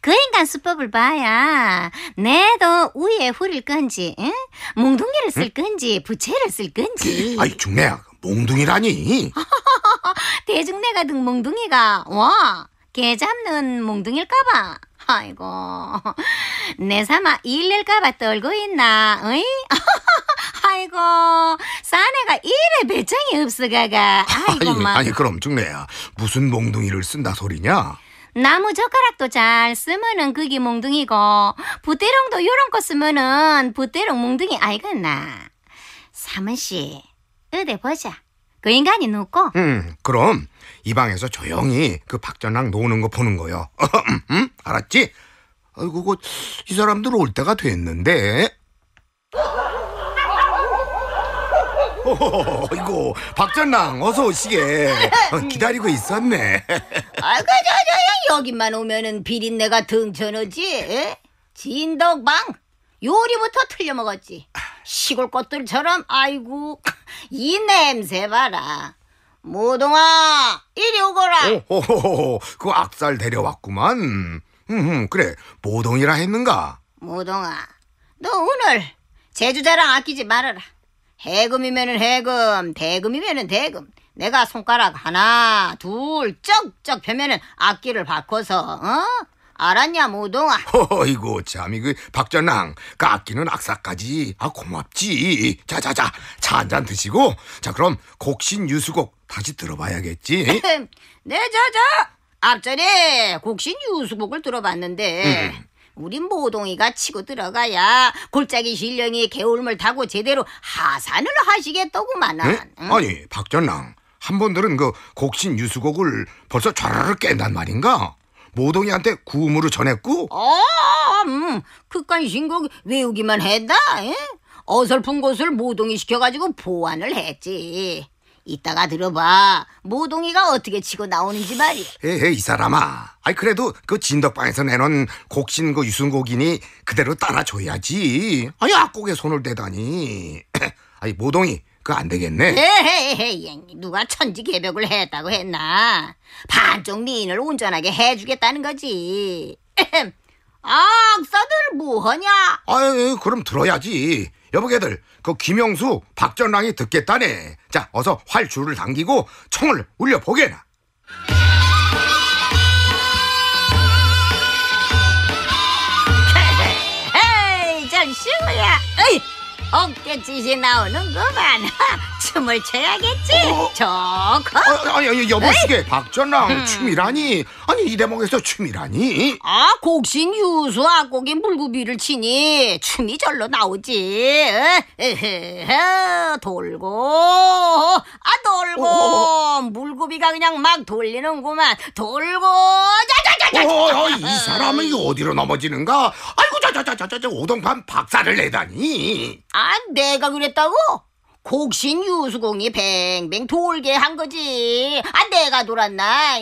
그 인간 수법을 봐야 내도 우예 후릴 건지 응? 몽둥이를 쓸 건지 부채를 쓸 건지 아이 중래야 몽둥이라니. 대중내가 등 몽둥이가 와 개잡는 몽둥일까봐. 아이고 내 삼아 일일까봐 떨고 있나. 어이? 아이고 사내가 이래 배짱이 없어가가. 아이고 아니, 아니 그럼 중내야 무슨 몽둥이를 쓴다 소리냐? 나무 젓가락도 잘 쓰면은 그게 몽둥이고 부대롱도 요런 거 쓰면은 부대롱 몽둥이 아이겠나. 사무 씨. 으디 보자. 그 인간이 눕고. 음, 그럼 이 방에서 조용히 그 박전랑 노는 거 보는 거요. 응? 음, 알았지? 아이고, 곧이 그, 사람들 올 때가 됐는데. 이고 박전랑 어서 오시게 기다리고 있었네. 아이고 저저 여기만 오면은 비린내가 등쳐너지 진덕방 요리부터 틀려 먹었지. 시골 꽃들처럼 아이고 이 냄새 봐라. 무동아 이리 오거라. 오호호호 그 악살 데려왔구만. 음 그래 무동이라 했는가? 무동아너 오늘 제주자랑 아끼지 말아라. 해금이면은 해금, 대금이면은 대금. 내가 손가락 하나, 둘, 쩍쩍 펴면은 악기를 바꿔서, 어? 알았냐 모동아 허이고 참이 그 박전랑 깎기는 악사까지 아 고맙지 자자자 차한잔 드시고 자 그럼 곡신 유수곡 다시 들어봐야겠지 네 자자 앞전에 곡신 유수곡을 들어봤는데 음. 우리 모동이가 치고 들어가야 골짜기 신령이 개울물 타고 제대로 하산을 하시겠더구만 응? 네? 아니 박전랑 한번 들은 그 곡신 유수곡을 벌써 좌라르 깬단 말인가? 모동이한테 구음으로 전했고 어, 음, 그깟 신곡 외우기만 했다. 예? 어설픈 곳을 모동이 시켜가지고 보완을 했지. 이따가 들어봐. 모동이가 어떻게 치고 나오는지 말이야. 에헤 이 사람아. 아이 그래도 그 진덕방에서 내놓은 곡신 그 유순곡이니 그대로 따라줘야지. 아니 악곡에 손을 대다니. 아이 모동이 그거 안 되겠네. 에헤이, 누가 천지 개벽을 했다고 했나? 반쪽 미인을 온전하게 해주겠다는 거지. 악사들 아, 뭐하냐? 아 그럼 들어야지. 여보게들, 그 김영수, 박전랑이 듣겠다네. 자, 어서 활줄을 당기고 총을 울려 보게나. 에이, 전 시우야. 에이. 어깨짓이 나오는구만 춤을 춰야겠지 어? 좋고 아, 니 아니 여보시게 박전랑 음. 춤이라니 아니 이 대목에서 춤이라니 아 곡신 유수 악곡에 물구비를 치니 춤이 절로 나오지 에헤 돌고 아 돌고 어? 어, 어. 물구비가 그냥 막 돌리는구만 돌고 자자자자 어, 어, 이 사람은 어디로 넘어지는가 아이고 자자자자자 오동판 박사를 내다니 아, 내가 그랬다고? 곡신 유수공이 뱅뱅 돌게 한 거지. 아, 내가 돌았나?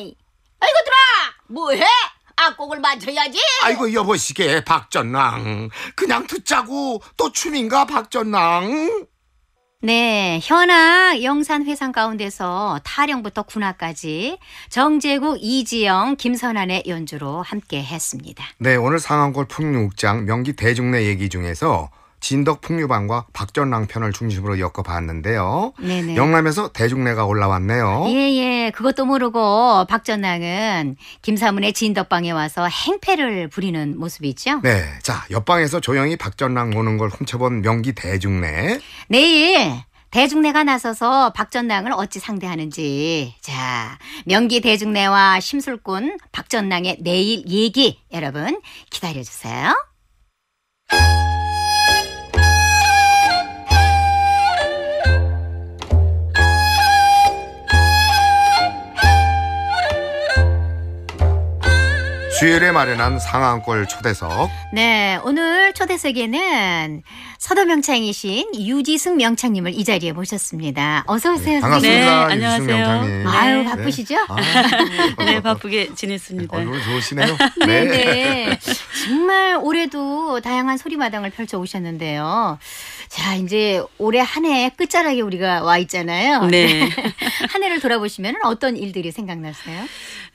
아이고들아, 뭐해? 악곡을 맞춰야지. 아이고 여보시게 박전랑 그냥 듣자고 또 춤인가 박전랑. 네, 현악 영산회상 가운데서 타령부터 군악까지 정재국, 이지영, 김선한의 연주로 함께 했습니다. 네, 오늘 상암골풍류국장 명기 대중내 얘기 중에서 진덕 풍류방과 박전랑 편을 중심으로 엮어봤는데요. 네네. 영남에서 대중내가 올라왔네요. 예예, 예. 그것도 모르고 박전랑은 김사문의 진덕방에 와서 행패를 부리는 모습이죠. 네, 자 옆방에서 조용히 박전랑 오는 걸 훔쳐본 명기 대중내. 내일 대중내가 나서서 박전랑을 어찌 상대하는지 자 명기 대중내와 심술꾼 박전랑의 내일 얘기 여러분 기다려주세요. 주일에 마련한 상한골 초대석. 네, 오늘 초대석에는 서도명창이신 유지승 명창님을 이 자리에 모셨습니다. 어서 오세요. 선생님. 반갑습니다. 네, 유지승 안녕하세요. 명창님. 아유, 네. 바쁘시죠? 아, 네, 바쁘게 지냈습니다. 얼굴 좋으시네요. 네. 네. 네, 네. 정말 올해도 다양한 소리마당을 펼쳐 오셨는데요. 자, 이제 올해 한 해 끝자락에 우리가 와 있잖아요. 네. 한 해를 돌아보시면 어떤 일들이 생각나세요?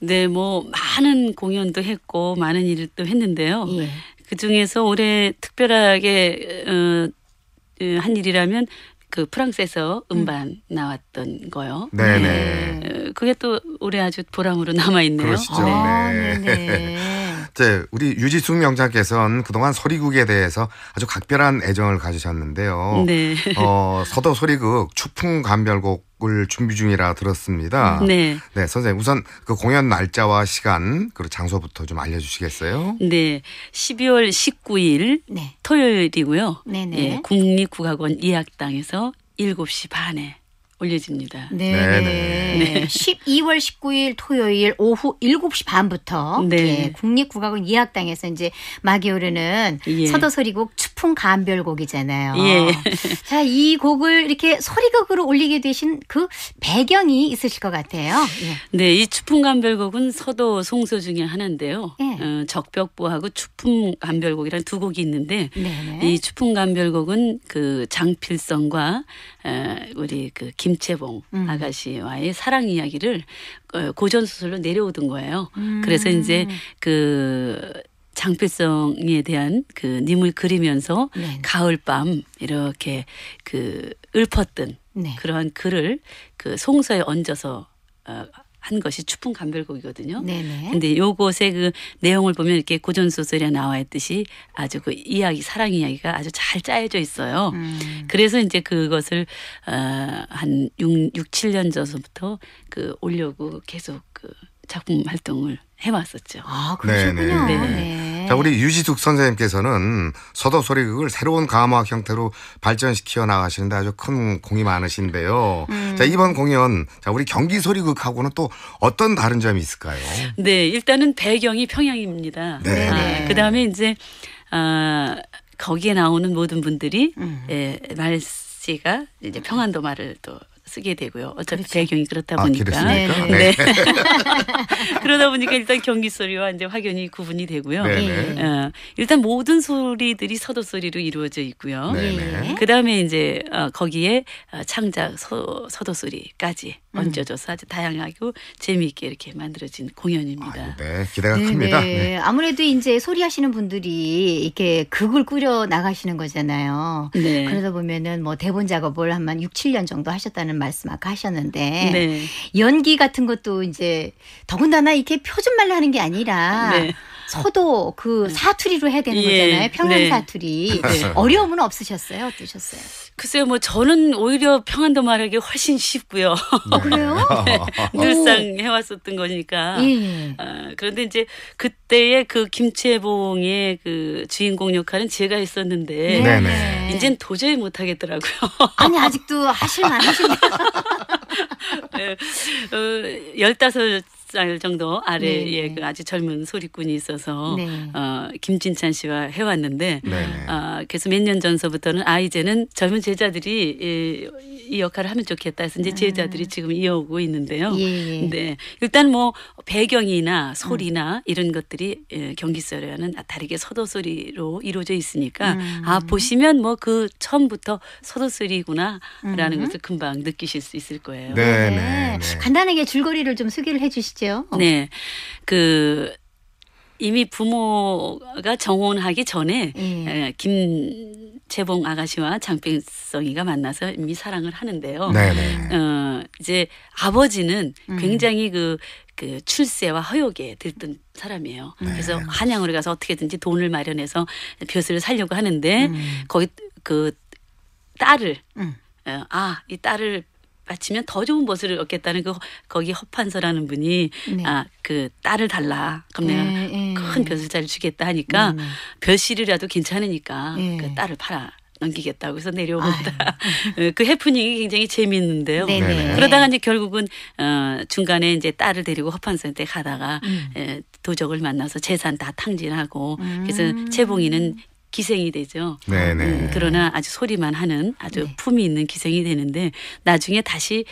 네, 뭐 많은 공연도 했고 많은 일도 했는데요. 예. 그 중에서 올해 특별하게 어, 예, 한 일이라면 그 프랑스에서 음반 음. 나왔던 거요. 네네. 네. 네. 어, 그게 또 올해 아주 보람으로 남아 있네요. 그러시죠. 아, 네. 네. 우리 유지숙 명장께서는 그동안 소리국에 대해서 아주 각별한 애정을 가지셨는데요. 네. 어, 서도 소리극 추풍 감별곡 공을 준비 중이라 들었습니다. 음, 네. 네, 선생님 우선 그 공연 날짜와 시간 그리고 장소부터 좀 알려주시겠어요? 네, 12월 19일 네. 토요일이고요. 네네. 예, 국립국악원 이학당에서 7시 반에 올려집니다. 네. 네. 12월 19일 토요일 오후 7시 반부터 네. 예, 국립국악원 2학당에서 이제 막이 오르는 예. 서도소리곡 추풍 감별곡이잖아요. 예. 자, 이 곡을 이렇게 소리극으로 올리게 되신 그 배경이 있으실 것 같아요. 예. 네, 이 추풍 감별곡은 서도 송소 중에 하나인데요. 예. 어, 적벽보하고 추풍 감별곡이라는 두 곡이 있는데 네이 추풍 감별곡은 그 장필성과 어, 우리 그 김채봉 음. 아가씨와의 사랑 이야기를 어, 고전 소설로 내려오던 거예요. 음. 그래서 이제 그 장필성에 대한 그 님을 그리면서 네. 가을밤 이렇게 그 읊었던 네. 그러한 글을 그 송서에 얹어서 어, 한 것이 추풍 감별곡이거든요. 네네. 근데 요것의 그 내용을 보면 이렇게 고전 소설에 나와 있듯이 아주 그 이야기 사랑 이야기가 아주 잘 짜여져 있어요. 음. 그래서 이제 그것을 어한 6, 6, 7년 전서부터 그 올려고 계속 그 작품 활동을 해왔었죠. 아, 그러시군요. 네네. 네. 자, 우리 유지숙 선생님께서는 서도 소리극을 새로운 가마학 형태로 발전시켜 나가시는데 아주 큰 공이 많으신데요. 음. 자, 이번 공연, 자, 우리 경기 소리극하고는 또 어떤 다른 점이 있을까요? 네, 일단은 배경이 평양입니다. 네. 아, 네. 네. 그 다음에 이제, 아, 거기에 나오는 모든 분들이, 음. 예, 말씨가 이제 평안도 말을 또 쓰게 되고요. 어차피 그렇죠. 배경이 그렇다 아, 보니까. 아, 네. 네. 그러다 보니까 일단 경기 소리와 이제 확연히 구분이 되고요. 네 어, 일단 모든 소리들이 서도 소리로 이루어져 있고요. 네, 네. 그 다음에 이제 어, 거기에 어, 창작 서, 서도 소리까지 음. 얹어져서 아주 다양하고 재미있게 이렇게 만들어진 공연입니다. 아, 네, 기대가 네네. 큽니다. 네. 네. 아무래도 이제 소리 하시는 분들이 이렇게 극을 꾸려 나가시는 거잖아요. 네. 그러다 보면은 뭐 대본 작업을 한만 6, 7년 정도 하셨다는 말씀 아까 하셨는데 네. 연기 같은 것도 이제 더군다나 이렇게 표준말로 하는 게 아니라 네. 서도 그 음. 사투리로 해야 되는 예. 거잖아요. 평안 네. 사투리. 네. 어려움은 없으셨어요? 어떠셨어요? 글쎄요, 뭐 저는 오히려 평안도 말하기 훨씬 쉽고요. 어, 그래요? 네. 늘상 해왔었던 거니까. 예, 예. 아, 그런데 이제 그때의 그 김채봉의 그 주인공 역할은 제가 했었는데 네네. 네, 이젠 도저히 못하겠더라고요. 아니 아직도 하실만 하실만. 열15 살 정도 아래에 네. 예, 그 아주 젊은 소리꾼이 있어서 네. 어, 김진찬 씨와 해왔는데 네, 네. 어, 그래서 몇 년 전서부터는 아 이제는 젊은 제자들이 이, 예, 이 역할을 하면 좋겠다 해서 이제 아. 제자들이 아. 지금 이어오고 있는데요. 예. 네 일단 뭐 배경이나 아. 소리나 음. 이런 것들이 경기소리와는 다르게 서도 소리로 이루어져 있으니까 음. 아 보시면 뭐 그 처음부터 서도 소리구나라는 음. 것을 금방 느끼실 수 있을 거예요. 네. 네. 간단하게 줄거리를 좀 소개를 해주시죠. 했죠. 어. 네. 그 이미 부모가 정혼하기 전에 예. 김재봉 아가씨와 장백성이가 만나서 이미 사랑을 하는데요. 네네. 네. 어, 이제 아버지는 음. 굉장히 그, 그 출세와 허욕에 들뜬 사람이에요. 네. 그래서 한양으로 가서 어떻게든지 돈을 마련해서 벼슬을 살려고 하는데 음. 거기 그 딸을 음. 어, 아, 이 딸을 바치면 더 좋은 벗을 얻겠다는 그 거기 허판서라는 분이 네. 아그 딸을 달라 그럼 내가 네. 예. 큰 벼슬자를 주겠다 하니까 네. 네. 벼실이라도 괜찮으니까 예. 그 딸을 팔아 넘기겠다고 해서 내려온다그 예, 해프닝이 굉장히 재미있는데요. 네, 네. 네네. 그러다가 이제 결국은 어, 중간에 이제 딸을 데리고 허판서한테 가다가 음. 에, 도적을 만나서 재산 다 탕진하고 음. 그래서 재봉이는 기생이 되죠. 네네. 네. 음, 그러나 아주 소리만 하는 아주 네. 품이 있는 기생이 되는데 나중에 다시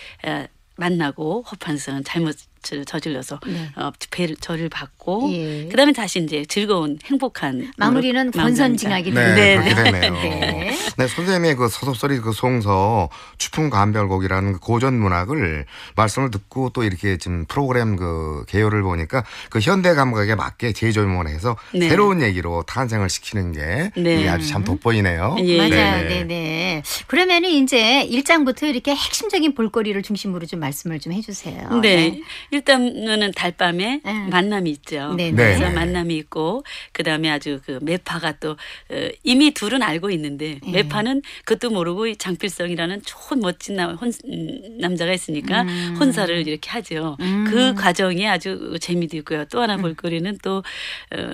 만나고 허판성은 잘못 저질러서 네. 어, 배를 저를 받고 예. 그다음에 다시 이제 즐거운 행복한 마무리는 권선징악이 되는 네, 네. 그렇게 되네요. 네. 네, 선생님의 그 서섭소리 그 송서 추풍 감별곡이라는 그 고전 문학을 말씀을 듣고 또 이렇게 지금 프로그램 그 개요를 보니까 그 현대 감각에 맞게 재조명해서 네. 새로운 얘기로 탄생을 시키는 게 네. 아주 참 돋보이네요. 예. 맞아요. 네. 네, 네. 그러면은 이제 일장부터 이렇게 핵심적인 볼거리를 중심으로 좀 말씀을 좀 해주세요. 네. 네. 일단은 달밤에 음. 만남이 있죠. 네, 네. 그래서 네. 만남이 있고 그다음에 아주 그 매파가 또 어, 이미 둘은 알고 있는데 네. 매파는 그것도 모르고 장필성이라는 좋은 멋진 남, 혼, 음, 남자가 있으니까 음. 혼사를 이렇게 하죠. 음. 그 과정이 아주 재미도 있고요. 또 하나 음. 볼거리는 또 어,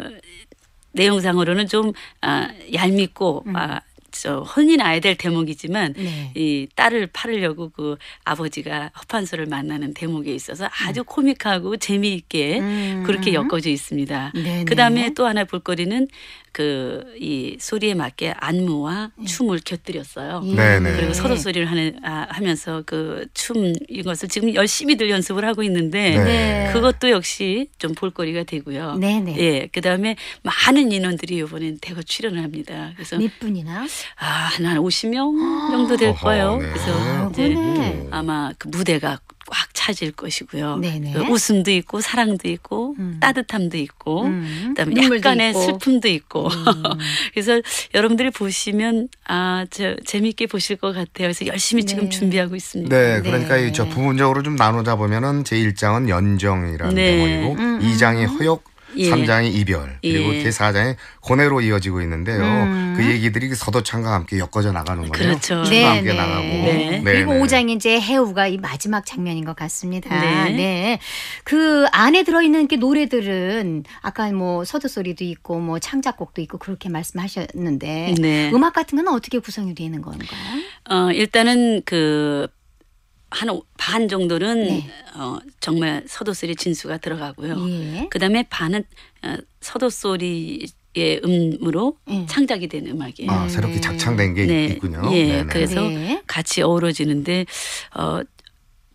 내용상으로는 좀 아, 얄밉고 음. 아, 저 혼이 나야 될 대목이지만 네. 이 딸을 팔으려고 그 아버지가 허판소를 만나는 대목에 있어서 아주 음. 코믹하고 재미있게 음. 그렇게 엮어져 있습니다. 네네. 그다음에 또 하나 볼거리는 그이 소리에 맞게 안무와 예. 춤을 곁들였어요. 네, 네. 그리고 서로 소리를 하는 아, 하면서 그 춤 이것을 지금 열심히들 연습을 하고 있는데 네. 네. 그것도 역시 좀 볼거리가 되고요. 네, 네. 예, 그다음에 많은 인원들이 이번엔 대거 출연을 합니다. 그래서 몇 분이나? 아, 한 50명 정도 될 거예요. 네. 그래서 이제 아, 네. 아마 그 무대가 찾을 것이고요. 네네. 그 웃음도 있고 사랑도 있고 음. 따뜻함도 있고 음. 그다음에 약간의 있고. 슬픔도 있고. 음. 그래서 여러분들이 보시면 아, 저 재미있게 보실 것 같아요. 그래서 열심히 네. 지금 준비하고 있습니다. 네, 네. 그러니까 네. 저 부분적으로 좀 나누다 보면은 제 1장은 연정이라는 네. 대이고 음, 2장이 음, 음. 허역 예. 3장이 이별 그리고 예. 제4장이 고뇌로 이어지고 있는데요. 음. 그 얘기들이 서도창과 함께 엮어져 나가는 거예요. 그렇죠. 네, 함께 네. 나가고 네. 네. 그리고 5장이 이제 해우가 이 마지막 장면인 것 같습니다. 네. 네. 그 안에 들어있는 게 그 노래들은 아까 뭐 서도 소리도 있고 뭐 창작곡도 있고 그렇게 말씀하셨는데 네. 음악 같은 건 어떻게 구성이 되는 건가요? 어 일단은 그 한반 정도는 네. 어, 정말 서도소리 진수가 들어가고요. 예. 그다음에 반은 어, 서도소리의 음으로 음. 창작이 된 음악이에요. 아, 새롭게 네. 작창된 게 네. 있군요. 예, 네네. 그래서 예. 같이 어우러지는데 어,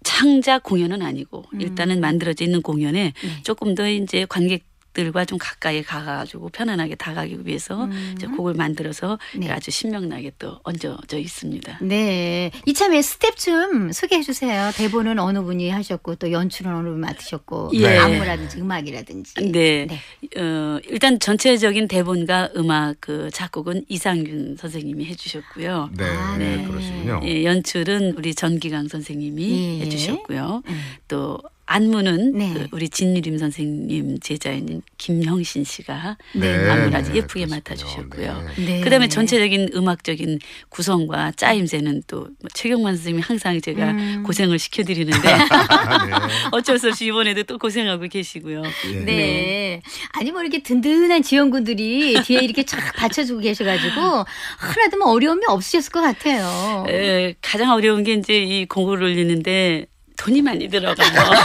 창작 공연은 아니고 음. 일단은 만들어져 있는 공연에 음. 조금 더 이제 관객 들과 좀 가까이 가가지고 편안하게 다가기 위해서 음. 이제 곡을 만들어서 네. 아주 신명나게 또 얹어져 있습니다. 네. 이참에 스텝 좀 소개해 주세요. 대본은 어느 분이 하셨고 또 연출은 어느 분 맡으셨고 예. 안무라든지 음악이라든지. 네. 네. 어, 일단 전체적인 대본과 음악 그 작곡은 이상균 선생님이 해주셨고요. 네. 아, 네. 네. 그러시군요. 예, 연출은 우리 전기강 선생님이 예. 해주셨고요. 음. 또 안무는 네. 그 우리 진유림 선생님 제자인 김형신 씨가 네. 안무를 아주 네, 예쁘게 네. 맡아주셨고요. 네. 그다음에 전체적인 음악적인 구성과 짜임새는 또 뭐 최경만 선생님이 항상 제가 음. 고생을 시켜드리는데 네. 어쩔 수 없이 이번에도 또 고생하고 계시고요. 예. 네. 아니 뭐 이렇게 든든한 지원군들이 뒤에 이렇게 쫙 받쳐주고 계셔가지고 하나도 뭐 어려움이 없으셨을 것 같아요. 에, 가장 어려운 게 이제 이 공고를 올리는데 돈이 많이 들어가요.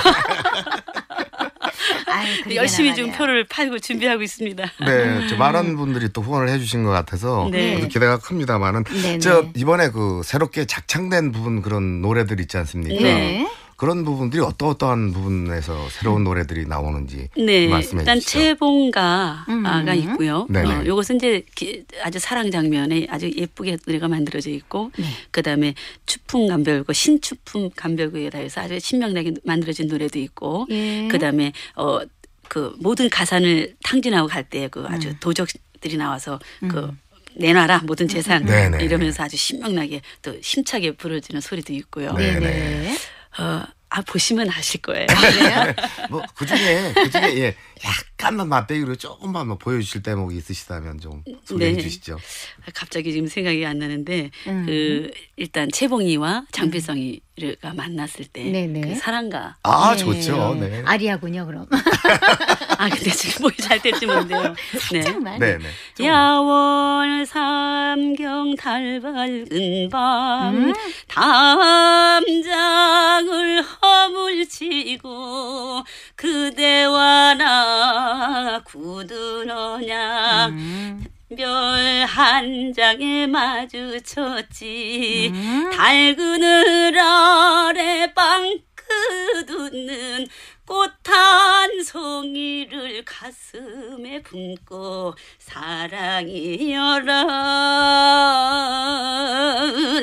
아유, 열심히 말이좀 표를 팔고 준비하고 있습니다. 네, 저 많은 분들이 또 후원을 해주신 것 같아서 네. 기대가 큽니다만은 네, 네. 저 이번에 그 새롭게 작창된 부분 그런 노래들 있지 않습니까? 네. 그런 부분들이 어떠어떠한 부분에서 새로운 음. 노래들이 나오는지 네, 말씀해 일단 주시죠. 채봉가가 음. 있고요. 네 이것은 네. 어, 이제 아주 사랑 장면에 아주 예쁘게 노래가 만들어져 있고 네. 그다음에 추풍 감별구 신추풍 감별구에 대해서 아주 신명나게 만들어진 노래도 있고 예. 그다음에 어, 그 모든 가산을 탕진하고 갈 때 그 아주 음. 도적들이 나와서 음. 그 음. 내놔라 모든 재산 네네. 네, 네. 이러면서 아주 신명나게 또 힘차게 부르지는 소리도 있고요. 네네. 어, 아 보시면 아실 거예요. 아, 네. 뭐 그중에 그중에 예 약간만 맛배기로 조금만 뭐 보여주실 대목이 있으시다면 좀 소개해 네. 주시죠. 아, 갑자기 지금 생각이 안 나는데 음. 그 일단 채봉이와 장필성이가 만났을 때그 네, 네. 사랑가. 아 네. 좋죠. 네. 아리아군요 그럼. 아, 근데 지금 목이 잘됐지뭔데요 네. 네, 네. 야월 삼경 달 밝은 밤 음. 담장을 허물치고 그대와 나 구두러냐 음. 별한 장에 마주쳤지 음. 달그늘 아래 빵 그두는 꽃한 송이를 가슴에 품고 사랑이여라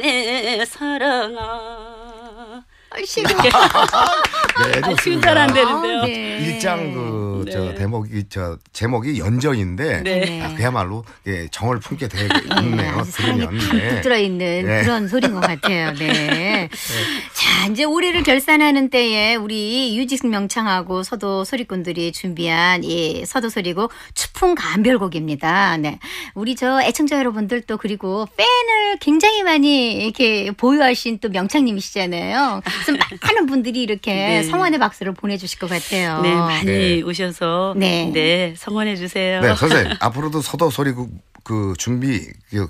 내 사랑아 네. 네, 아이씨. 아, 네, 아, 잘안 되는데요. 일장 그, 네. 저, 대목이, 저, 제목이 연전인데, 네. 네. 아, 그야말로, 예, 정을 품게 되네요. 네, 사랑 들어있는 그런 소리인 것 같아요. 네. 자, 이제 올해를 결산하는 때에 우리 유지 명창하고 서도 소리꾼들이 준비한 이 서도 소리고 추풍 감별곡입니다. 네. 우리 저 애청자 여러분들 또 그리고 팬을 굉장히 많이 이렇게 보유하신 또 명창님이시잖아요. 그래서 많은 분들이 이렇게 네. 성원의 박수를 보내주실 것 같아요. 네, 많이 네. 오셔서 네. 네, 성원해 주세요. 네, 선생님 앞으로도 서도 소리 그, 그 준비 그,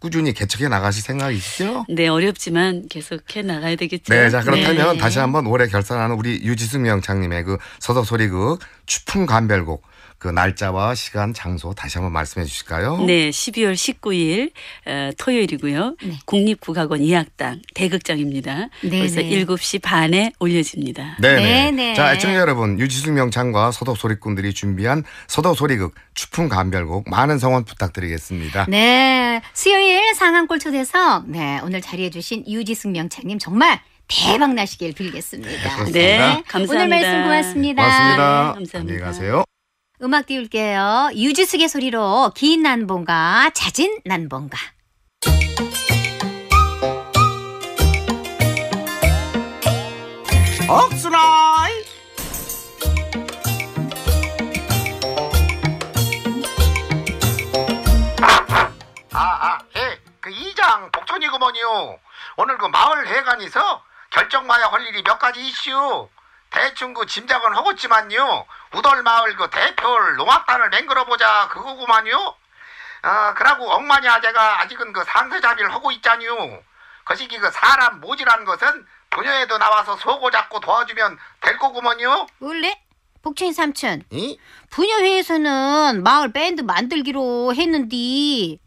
꾸준히 개척해 나가실 생각이시죠? 네, 어렵지만 계속해 나가야 되겠죠. 네, 자 그렇다면 네. 다시 한번 올해 결산하는 우리 유지승 명장님의그 서도 소리극 추풍 간별곡 그 날짜와 시간, 장소 다시 한번 말씀해 주실까요? 네, 12월 19일 어, 토요일이고요. 네. 국립국악원 2학당 대극장입니다. 네네. 그래서 7시 반에 올려집니다. 네네. 네네. 네. 자, 애청자 여러분, 유지숙 명창과 서독 소리꾼들이 준비한 서독 소리극 추풍 감별곡 많은 성원 부탁드리겠습니다. 네, 수요일 상암골 초대석 네 오늘 자리해 주신 유지숙 명창님 정말 대박 나시길 빌겠습니다. 네, 네, 감사합니다. 오늘 말씀 고맙습니다. 고맙습니다. 네, 감사합니다. 안녕히 가세요. 음악 띄울게요. 유지숙의 소리로 긴 난봉가, 잦은 난봉가. 억수라이 아아 예그 이장 복촌이구먼요 오늘 그 마을 회관에서 결정마야 할 일이 몇 가지 이슈 대충 그 짐작은 하겠지만요. 우돌마을그 대표를 농악단을 맹글어보자 그거구만요. 아, 그러고 엉마니 아재가 아직은 그 상세잡이를 하고 있잖요. 거시기 그 사람 모질한 것은 부녀에도 나와서 속고 잡고 도와주면 될 거구먼요. 원래 복채인 삼촌. 이? 부녀회에서는 마을 밴드 만들기로 했는디아그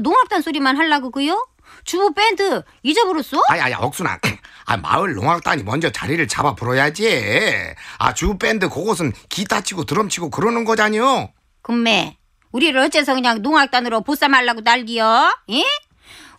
농악단 소리만 하려고 그요? 주부 밴드 잊어버렸어? 아야야 억순아 아, 마을 농악단이 먼저 자리를 잡아 불어야지. 아, 주밴드 그곳은 기타 치고 드럼 치고 그러는 거잖요. 금매, 우리를 어째서 그냥 농악단으로 보쌈하려고 난리여? 예?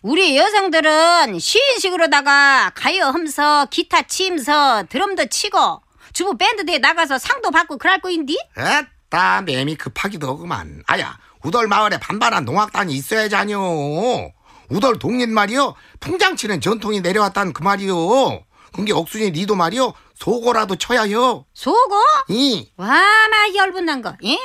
우리 여성들은 시인식으로다가 가요 험서, 기타 치면서 드럼도 치고 주부 밴드대에 나가서 상도 받고 그럴 거인디? 에따, 매미 급하기도 하구만. 아야, 우돌 마을에 반발한 농악단이 있어야자뇨. 우덜 동옛 말이요. 풍장치는 전통이 내려왔다는 그 말이요. 그게 억순이 니도 말이요. 속어라도 쳐야요. 속어? 이. 와, 나 열분난 거. 예?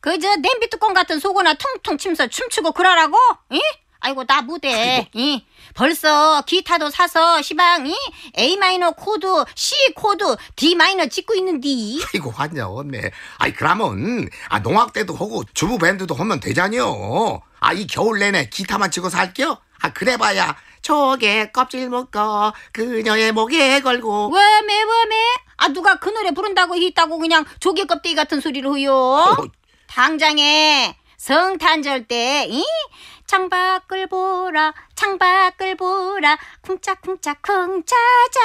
그저 냄비 뚜껑 같은 속어나 퉁퉁 침면서 춤추고 그러라고? 예? 아이고 나 무대 이 벌써 기타도 사서 시방 이 A 마이너 코드 C 코드 D 마이너 찍고 있는디 아이고 환자 언네 아이 그러면 아 농악 대도 하고 주부 밴드도 하면 되잖여 아이 겨울 내내 기타만 치고 살게요 아, 그래봐야 저게 껍질 묶어 그녀의 목에 걸고 왜매 왜매? 아 누가 그 노래 부른다고 있다고 그냥 조개 껍데기 같은 소리를 해요? 어. 당장에 성탄절 때 이? 창밖을 보라 창밖을 보라 쿵짝쿵짝 쿵짜자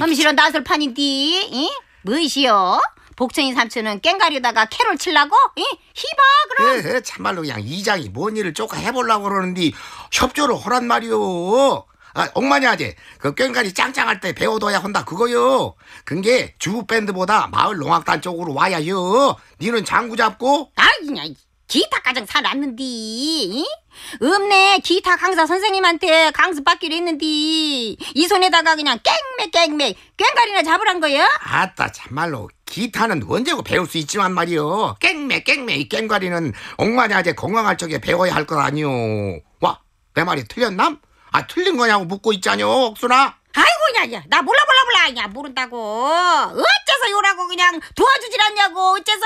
아, 엄실은 나설판인디 이? 뭐시여? 복층이 삼촌은 깽가리다가 캐롤 칠라고? 이? 히바 그럼? 에, 예, 에, 예, 참말로 그냥 이장이 뭔 일을 쪼까 해보려고 그러는데 협조를 허란 말이오. 아, 엉마니 아그 꽹가리 짱짱할 때 배워둬야 한다 그거요. 근게 주부 밴드보다 마을 농악단 쪽으로 와야요. 니는 장구 잡고. 아, 그냥. 기타까지 사놨는디 없네 기타 강사 선생님한테 강습 받기로 했는디이 손에다가 그냥 깽맥깽맥 깽가리나 잡으란 거야? 아따 참말로 기타는 언제고 배울 수 있지만 말이오깽맥깽맥이 깽가리는 엉마냐제건강할 적에 배워야 할 거아니오 와 내 말이 틀렸남? 아 틀린 거냐고 묻고 있자뇨 옥순아 아이고 야야 나 몰라 몰라 몰라 야 모른다고 어째서 요라고 그냥 도와주질 않냐고 어째서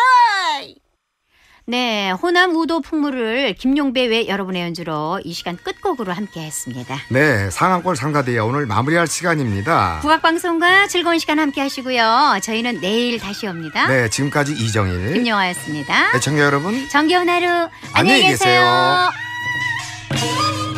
네, 호남 우도 풍물을 김용배 외 여러분의 연주로 이 시간 끝곡으로 함께했습니다. 네, 상암골 상가대회 오늘 마무리할 시간입니다. 국악방송과 즐거운 시간 함께하시고요. 저희는 내일 다시 옵니다. 네, 지금까지 이정일 김영화였습니다. 네, 청자 여러분, 정겨운 하루 안녕히 계세요. 안녕히 계세요.